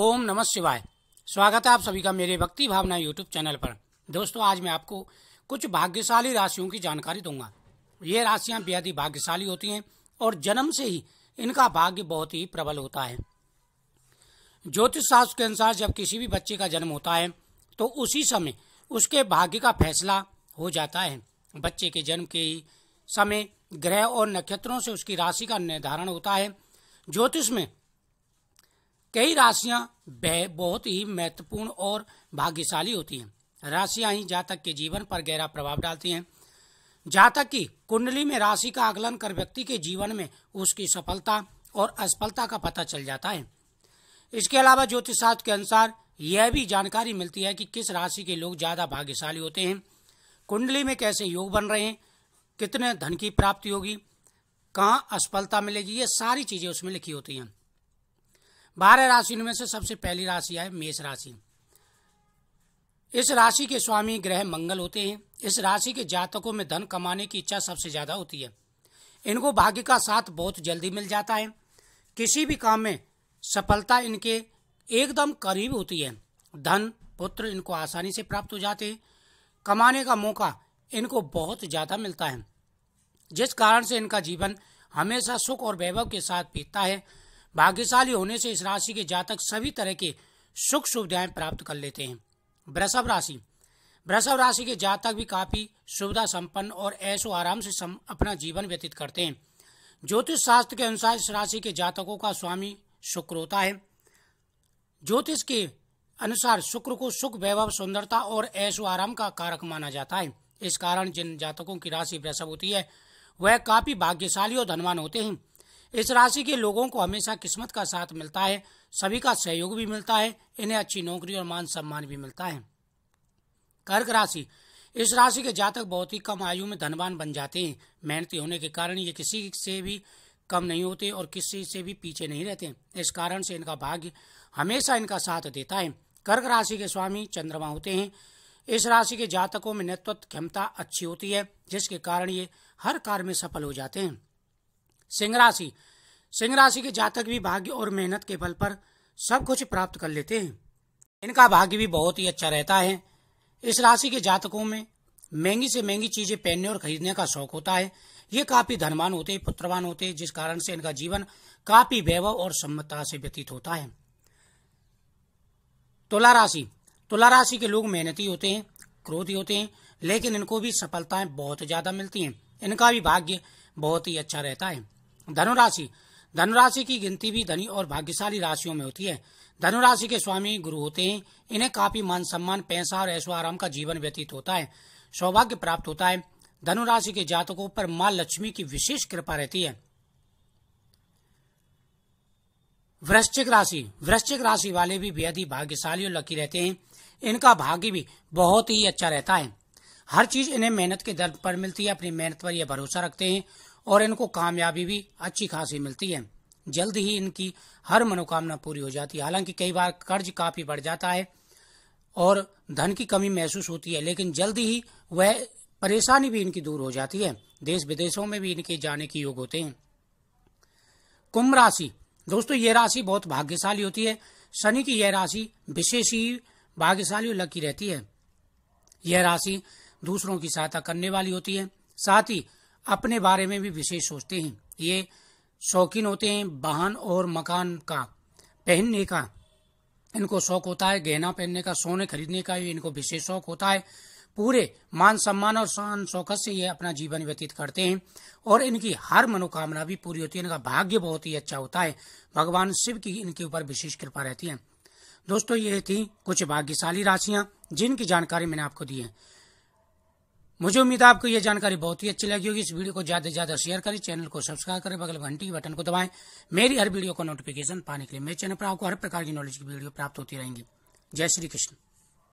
ओम नमः शिवाय स्वागत है आप सभी का मेरे भक्ति भावना यूट्यूब चैनल पर दोस्तों आज मैं आपको कुछ भाग्यशाली राशियों की जानकारी दूंगा ये राशियां बेहद ही भाग्यशाली होती हैं और जन्म से ही इनका भाग्य बहुत ही प्रबल होता है ज्योतिष शास्त्र के अनुसार जब किसी भी बच्चे का जन्म होता है तो उसी समय उसके भाग्य का फैसला हो जाता है बच्चे के जन्म के ही समय ग्रह और नक्षत्रों से उसकी राशि का निर्धारण होता है ज्योतिष में कई राशियां बहुत ही महत्वपूर्ण और भाग्यशाली होती हैं राशियां ही जातक के जीवन पर गहरा प्रभाव डालती हैं जातक की कुंडली में राशि का आकलन कर व्यक्ति के जीवन में उसकी सफलता और असफलता का पता चल जाता है इसके अलावा ज्योतिष शास्त्र के अनुसार यह भी जानकारी मिलती है कि किस राशि के लोग ज्यादा भाग्यशाली होते हैं कुंडली में कैसे योग बन रहे हैं कितने धन की प्राप्ति होगी कहाँ असफलता मिलेगी ये सारी चीजें उसमें लिखी होती हैं बारह राशि में से सबसे पहली राशि है मेष राशि इस राशि के स्वामी ग्रह मंगल होते हैं इस राशि के जातकों में धन कमाने की इच्छा सबसे ज्यादा होती है इनको भाग्य का साथ बहुत जल्दी मिल जाता है किसी भी काम में सफलता इनके एकदम करीब होती है धन पुत्र इनको आसानी से प्राप्त हो जाते हैं कमाने का मौका इनको बहुत ज्यादा मिलता है जिस कारण से इनका जीवन हमेशा सुख और वैभव के साथ बीतता है भाग्यशाली होने से इस राशि के जातक सभी तरह के सुख सुविधाएं प्राप्त कर लेते हैं वृषभ राशि वृषभ राशि के जातक भी काफी सुविधा संपन्न और ऐसो आराम से सम, अपना जीवन व्यतीत करते हैं ज्योतिष शास्त्र के अनुसार इस राशि के जातकों का स्वामी शुक्र होता है ज्योतिष के अनुसार शुक्र को सुख वैभव सुंदरता और ऐशो आराम का कारक माना जाता है इस कारण जिन जातकों की राशि वृषभ होती है वह काफी भाग्यशाली और धनवान होते हैं इस राशि के लोगों को हमेशा किस्मत का साथ मिलता है सभी का सहयोग भी मिलता है इन्हें अच्छी नौकरी और मान सम्मान भी मिलता है कर्क राशि इस राशि के जातक बहुत ही कम आयु में धनवान बन जाते हैं मेहनती होने के कारण ये किसी से भी कम नहीं होते और किसी से भी पीछे नहीं रहते इस कारण से इनका भाग्य हमेशा इनका साथ देता है कर्क राशि के स्वामी चंद्रमा होते हैं इस राशि के जातकों में नेतृत्व क्षमता अच्छी होती है जिसके कारण ये हर कार्य में सफल हो जाते हैं सिंह राशि सिंह राशि के जातक भी भाग्य और मेहनत के बल पर सब कुछ प्राप्त कर लेते हैं इनका भाग्य भी बहुत ही अच्छा रहता है इस राशि के जातकों में महंगी से महंगी चीजें पहनने और खरीदने का शौक होता है ये काफी धनवान होते हैं पुत्रवान होते हैं जिस कारण से इनका जीवन काफी वैभव और सम्मता से व्यतीत होता है तुला राशि तुला राशि के लोग मेहनती होते हैं क्रोधी होते हैं लेकिन इनको भी सफलताएं बहुत ज्यादा मिलती हैं इनका भी भाग्य बहुत ही अच्छा रहता है धनुराशि धनुराशि की गिनती भी धनी और भाग्यशाली राशियों में होती है धनुराशि के स्वामी गुरु होते हैं इन्हें काफी मान सम्मान पैसा और ऐसा आराम का जीवन व्यतीत होता है सौभाग्य प्राप्त होता है धनुराशि के जातकों पर मां लक्ष्मी की विशेष कृपा रहती है वृश्चिक राशि वृश्चिक राशि वाले भी बेहद ही भाग्यशाली और लकी रहते हैं इनका भाग्य भी बहुत ही अच्छा रहता है हर चीज इन्हें मेहनत के दर पर मिलती है अपनी मेहनत पर यह भरोसा रखते हैं और इनको कामयाबी भी अच्छी खासी मिलती है जल्द ही इनकी हर मनोकामना पूरी हो जाती है हालांकि कई बार कर्ज काफी बढ़ जाता है और धन की कमी महसूस होती है लेकिन जल्द ही वह परेशानी भी इनकी दूर हो जाती है देश विदेशों में भी इनके जाने के योग होते हैं कुंभ राशि दोस्तों यह राशि बहुत भाग्यशाली होती है शनि की यह राशि विशेष ही भाग्यशाली और लकी रहती है यह राशि दूसरों की सहायता करने वाली होती है साथ ही अपने बारे में भी विशेष सोचते हैं ये शौकीन होते हैं वाहन और मकान का पहनने का इनको शौक होता है गहना पहनने का सोने खरीदने का भी इनको विशेष शौक होता है पूरे मान सम्मान और शान शौकत से ये अपना जीवन व्यतीत करते हैं और इनकी हर मनोकामना भी पूरी होती है इनका भाग्य बहुत ही अच्छा होता है भगवान शिव की इनके ऊपर विशेष कृपा रहती है दोस्तों ये थी कुछ भाग्यशाली राशियां जिनकी जानकारी मैंने आपको दी है मुझे उम्मीद है आपको यह जानकारी बहुत ही अच्छी लगी होगी इस वीडियो को ज्यादा से ज्यादा शेयर करें चैनल को सब्सक्राइब करें बगल घंटी के बटन को दबाएं मेरी हर वीडियो का नोटिफिकेशन पाने के लिए मेरे चैनल पर आपको हर प्रकार की नॉलेज की वीडियो प्राप्त होती रहेंगी जय श्री कृष्ण